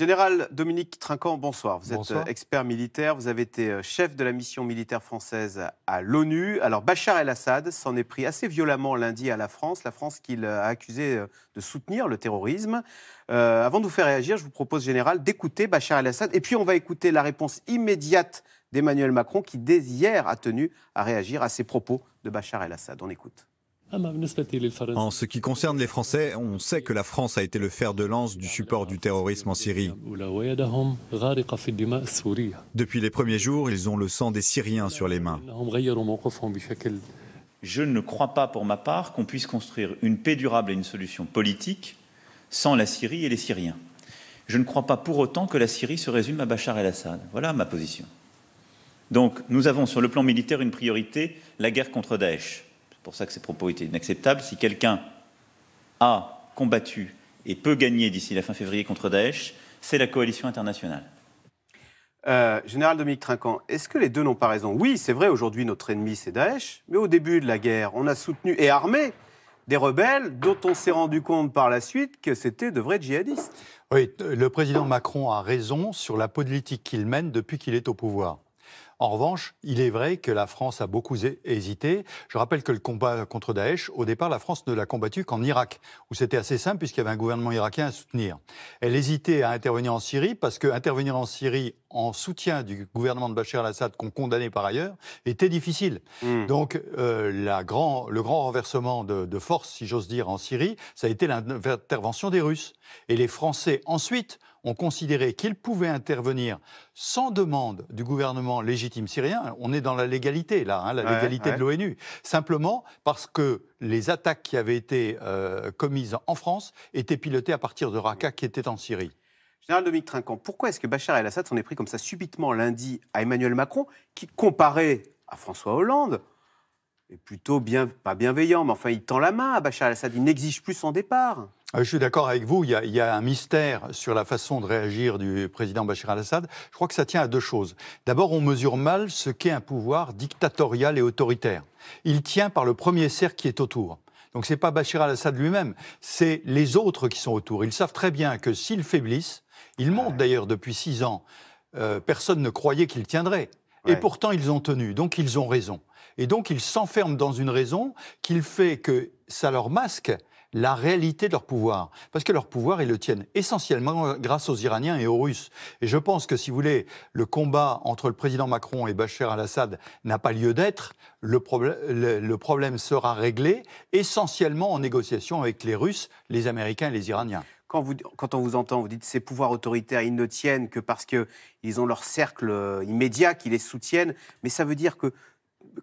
Général Dominique Trinquant, bonsoir. Vous êtes euh, expert militaire, vous avez été euh, chef de la mission militaire française à l'ONU. Alors Bachar el-Assad s'en est pris assez violemment lundi à la France, la France qu'il euh, a accusée de soutenir le terrorisme. avant de vous faire réagir, je vous propose, Général, d'écouter Bachar el-Assad et puis on va écouter la réponse immédiate d'Emmanuel Macron qui, dès hier, a tenu à réagir à ces propos de Bachar el-Assad. On écoute. Ah, en ce qui concerne les Français, on sait que la France a été le fer de lance du support du terrorisme en Syrie. Depuis les premiers jours, ils ont le sang des Syriens sur les mains. Je ne crois pas, pour ma part, qu'on puisse construire une paix durable et une solution politique sans la Syrie et les Syriens. Je ne crois pas pour autant que la Syrie se résume à Bachar el-Assad. Voilà ma position. Donc, nous avons sur le plan militaire une priorité, la guerre contre Daesh. C'est pour ça que ces propos étaient inacceptables. Si quelqu'un a combattu et peut gagner d'ici la fin février contre Daesh, c'est la coalition internationale. Euh, Général Dominique Trinquant, est-ce que les deux n'ont pas raison Oui, c'est vrai, aujourd'hui, notre ennemi, c'est Daesh, mais au début de la guerre, on a soutenu et armé des rebelles dont on s'est rendu compte par la suite que c'était de vrais djihadistes. Oui, le président Macron a raison sur la politique qu'il mène depuis qu'il est au pouvoir. En revanche, il est vrai que la France a beaucoup hésité. Je rappelle que le combat contre Daesh, au départ, la France ne l'a combattu qu'en Irak, où c'était assez simple puisqu'il y avait un gouvernement irakien à soutenir. Elle hésitait à intervenir en Syrie parce que intervenir en Syrie en soutien du gouvernement de Bachar al-Assad, qu'on condamnait par ailleurs, était difficile. Hmm. Donc euh, le grand renversement de, force, si j'ose dire, en Syrie, ça a été l'intervention des Russes. Et les Français, ensuite, ont considéré qu'ils pouvaient intervenir sans demande du gouvernement légitime syrien. On est dans la légalité, là, hein, la légalité de l'ONU. Simplement parce que les attaques qui avaient été euh, commises en France étaient pilotées à partir de Raqqa, qui était en Syrie. Général Dominique Trinquant, pourquoi est-ce que Bachar el-Assad s'en est pris comme ça subitement lundi à Emmanuel Macron, qui, comparé à François Hollande, est plutôt bien, pas bienveillant, mais enfin, il tend la main à Bachar el-Assad, il n'exige plus son départ ah, je suis d'accord avec vous, il y, a, un mystère sur la façon de réagir du président Bachar el assad Je crois que ça tient à deux choses. D'abord, on mesure mal ce qu'est un pouvoir dictatorial et autoritaire. Il tient par le premier cercle qui est autour. Donc ce n'est pas Bachar el assad lui-même, c'est les autres qui sont autour. Ils savent très bien que s'ils faiblissent, il monte d'ailleurs depuis six ans. Euh, personne ne croyait qu'il tiendrait. Et pourtant, ils ont tenu, donc ils ont raison. Et donc, ils s'enferment dans une raison qui fait que ça leur masque la réalité de leur pouvoir. Parce que leur pouvoir, ils le tiennent essentiellement grâce aux Iraniens et aux Russes. Et je pense que, si vous voulez, le combat entre le président Macron et Bachar al-Assad n'a pas lieu d'être. le, problème sera réglé essentiellement en négociation avec les Russes, les Américains et les Iraniens. Quand, on vous entend, vous dites ces pouvoirs autoritaires, ils ne tiennent que parce qu'ils ont leur cercle euh, immédiat qui les soutiennent. Mais ça veut dire que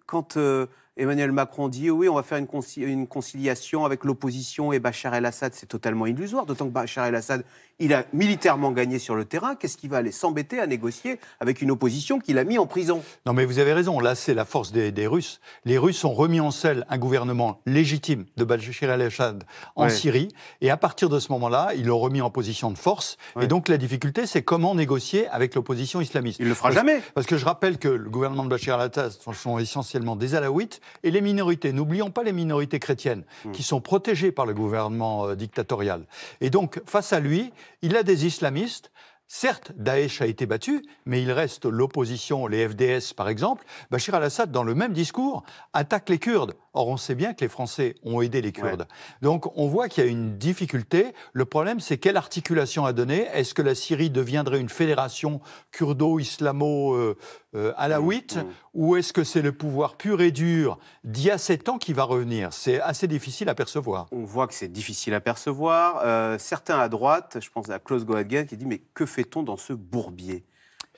quand euh, Emmanuel Macron dit oui, on va faire une, conciliation avec l'opposition et Bachar el-Assad, c'est totalement illusoire, d'autant que Bachar el-Assad, il a militairement gagné sur le terrain, qu'est-ce qu'il va aller s'embêter à négocier avec une opposition qu'il a mis en prison Non mais vous avez raison, là c'est la force des, Russes. Les Russes ont remis en selle un gouvernement légitime de Bachar el-Assad en Syrie, et à partir de ce moment-là, ils l'ont remis en position de force, et donc la difficulté c'est comment négocier avec l'opposition islamiste. Il ne le fera jamais Parce que je rappelle que le gouvernement de Bachar el-Assad sont essentiellement des Alaouites, et les minorités. N'oublions pas les minorités chrétiennes, hmm. qui sont protégées par le gouvernement euh, dictatorial. Et donc, face à lui, il a des islamistes. Certes, Daesh a été battu, mais il reste l'opposition, les FDS par exemple. Bachir al-Assad, dans le même discours, attaque les Kurdes Or, on sait bien que les Français ont aidé les Kurdes. Donc, on voit qu'il y a une difficulté. Le problème, c'est quelle articulation à donner Est-ce que la Syrie deviendrait une fédération kurdo-islamo-alawite euh, euh, mm, mm. Ou est-ce que c'est le pouvoir pur et dur d'il y a sept ans qui va revenir C'est assez difficile à percevoir. On voit que c'est difficile à percevoir. Euh, certains à droite, je pense à Klaus Goadgen, qui dit Mais que fait-on dans ce bourbier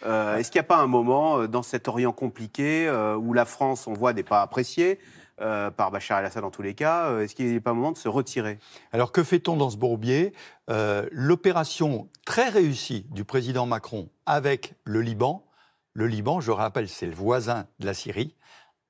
Est-ce qu'il n'y a pas un moment dans cet Orient compliqué où la France, on voit, n'est pas appréciée euh, par Bachar el-Assad dans tous les cas. Euh, est-ce qu'il n'est pas moment de se retirer Alors que fait-on dans ce bourbier euh, L'opération très réussie du président Macron avec le Liban, le Liban, je rappelle, c'est le voisin de la Syrie,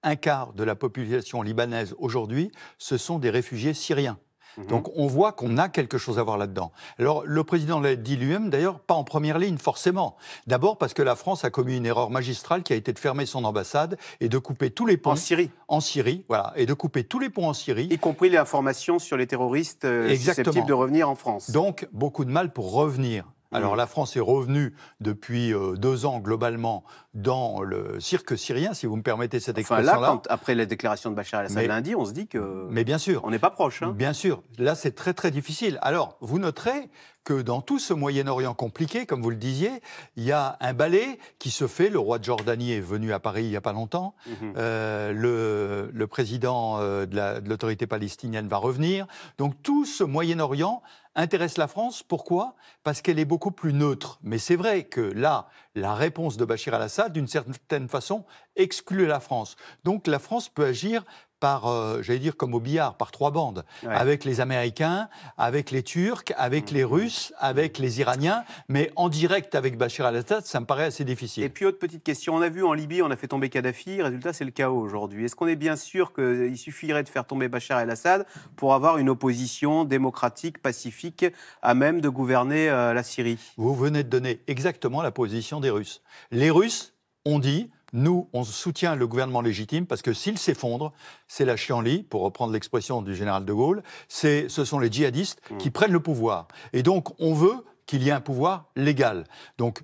un quart de la population libanaise aujourd'hui, ce sont des réfugiés syriens. Mhm. Donc on voit qu'on a quelque chose à voir là-dedans. Alors le président l'a dit lui-même, d'ailleurs, pas en première ligne forcément. D'abord parce que la France a commis une erreur magistrale qui a été de fermer son ambassade et de couper tous les ponts. En Syrie. En Syrie, voilà. Et de couper tous les ponts en Syrie. Y compris les informations sur les terroristes euh, susceptibles de revenir en France. Donc beaucoup de mal pour revenir. Alors mm. la France est revenue depuis euh, deux ans globalement dans le cirque syrien, si vous me permettez cette expression-là. après la déclaration de Bachar el-Assad lundi, on se dit que. Mais bien sûr. On n'est pas proche. Hein. Bien sûr. Là, c'est très très difficile. Alors, vous noterez que dans tout ce Moyen-Orient compliqué, comme vous le disiez, il y a un ballet qui se fait. Le roi de Jordanie est venu à Paris il n'y a pas longtemps. Mhm. Euh, le, président euh, de l'autorité palestinienne va revenir. Donc tout ce Moyen-Orient intéresse la France. Pourquoi Parce qu'elle est beaucoup plus neutre. Mais c'est vrai que là, la réponse de Bachir al-Assad, d'une certaine façon, exclut la France. Donc la France peut agir par, euh, j'allais dire comme au billard, par trois bandes, avec les Américains, avec les Turcs, avec mmh. les Russes, avec les Iraniens, mais en direct avec Bachar al-Assad, ça me paraît assez difficile. Et puis autre petite question, on a vu en Libye, on a fait tomber Kadhafi, résultat c'est le chaos aujourd'hui. Est-ce qu'on est bien sûr qu'il suffirait de faire tomber Bachar al assad pour avoir une opposition démocratique, pacifique, à même de gouverner euh, la Syrie Vous venez de donner exactement la position des Russes. Les Russes ont dit nous, on soutient le gouvernement légitime parce que s'il s'effondre, c'est la chienlit, pour reprendre l'expression du général de Gaulle, c'est, ce sont les djihadistes mm. qui prennent le pouvoir. Et donc, on veut qu'il y ait un pouvoir légal. Donc,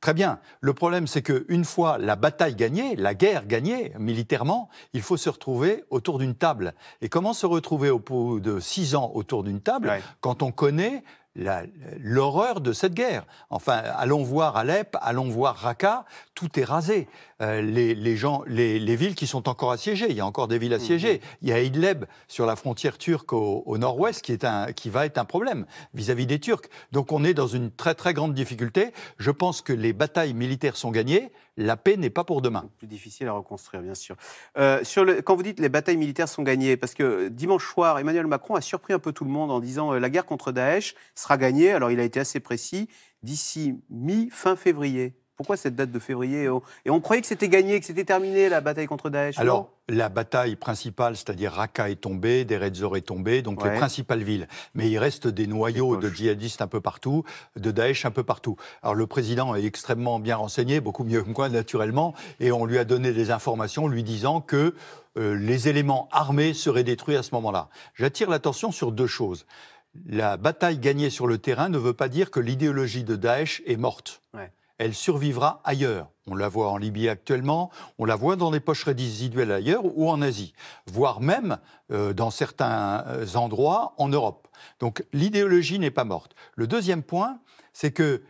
Très bien. Le problème, c'est qu'une fois la bataille gagnée, la guerre gagnée militairement, il faut se retrouver autour d'une table. Et comment se retrouver au bout de six ans autour d'une table quand on connaît l'horreur de cette guerre. Enfin, allons voir Alep, allons voir Raqqa, tout est rasé. Euh, les, les, gens, les, les, villes qui sont encore assiégées, il y a encore des villes assiégées. Mhm. Il y a Idleb sur la frontière turque au, nord-ouest qui, qui va être un problème vis à -vis des Turcs. Donc on est dans une très très grande difficulté. Je pense que les batailles militaires sont gagnées la paix n'est pas pour demain. Plus difficile à reconstruire, bien sûr. Euh, sur le, quand vous dites les batailles militaires sont gagnées, parce que euh, dimanche soir, Emmanuel Macron a surpris un peu tout le monde en disant euh, la guerre contre Daesh sera gagnée. Alors il a été assez précis d'ici mi-fin février. Pourquoi cette date de février oh, Et on croyait que c'était gagné, que c'était terminé la bataille contre Daesh. Alors, la bataille principale, c'est-à-dire Raqqa est tombée, Derezor est tombée, donc les principales villes. Mais il reste des noyaux de djihadistes un peu partout, de Daesh un peu partout. Alors le président est extrêmement bien renseigné, beaucoup mieux que moi naturellement, et on lui a donné des informations lui disant que euh, les éléments armés seraient détruits à ce moment-là. J'attire l'attention sur deux choses. La bataille gagnée sur le terrain ne veut pas dire que l'idéologie de Daesh est morte elle survivra ailleurs. On la voit en Libye actuellement, on la voit dans des poches résiduelles ailleurs ou en Asie, voire même euh, dans certains euh, endroits en Europe. Donc l'idéologie n'est pas morte. Le deuxième point, c'est que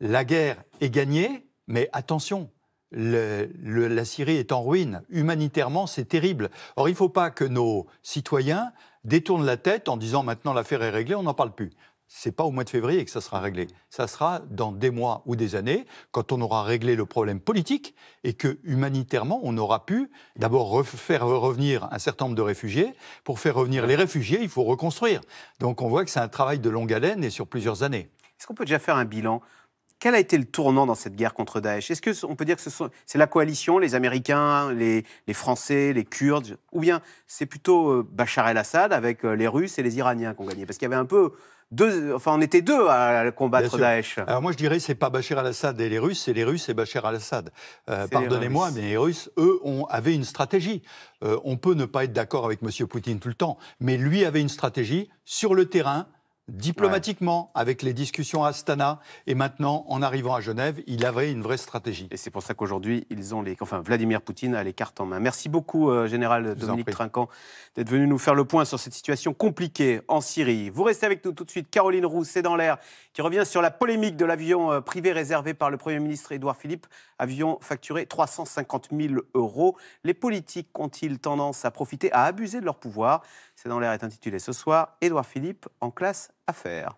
la guerre est gagnée, mais attention, la Syrie est en ruine. Humanitairement, c'est terrible. Or, il ne faut pas que nos citoyens détournent la tête en disant maintenant l'affaire est réglée, on n'en parle plus n'est pas au mois de février que ça sera réglé. Ça sera dans des mois ou des années, quand on aura réglé le problème politique et que humanitairement, on aura pu d'abord faire revenir un certain nombre de réfugiés. Pour faire revenir les réfugiés, il faut reconstruire. Donc on voit que c'est un travail de longue haleine et sur plusieurs années. Est-ce qu'on peut déjà faire un bilan quel a été le tournant dans cette guerre contre Daesh Est-ce qu'on peut dire que c'est la coalition, les Américains, les, Français, les Kurdes Ou bien c'est plutôt euh, Bachar el-Assad avec euh, les Russes et les Iraniens ont gagné Parce qu'il y avait un peu deux, enfin, on était deux à combattre Daesh. Alors moi, je dirais, c'est pas Bachar al-Assad et les Russes, c'est les Russes et Bachar al-Assad. Euh, pardonnez-moi, mais les Russes, eux, ont, avaient une stratégie. Euh, on peut ne pas être d'accord avec M. Poutine tout le temps, mais lui avait une stratégie sur le terrain diplomatiquement avec les discussions à Astana et maintenant en arrivant à Genève, il avait une vraie stratégie. Et c'est pour ça qu'aujourd'hui, ils ont les enfin Vladimir Poutine a les cartes en main. Merci beaucoup euh, général Dominique Trinquant d'être venu nous faire le point sur cette situation compliquée en Syrie. Vous restez avec nous tout de suite Caroline Roux, c'est dans l'air qui revient sur la polémique de l'avion euh, privé réservé par le Premier ministre Édouard Philippe, avion facturé 350 000 euros. Les politiques ont-ils tendance à profiter à abuser de leur pouvoir c'est dans l'air est intitulé ce soir Édouard Philippe en classe affaires.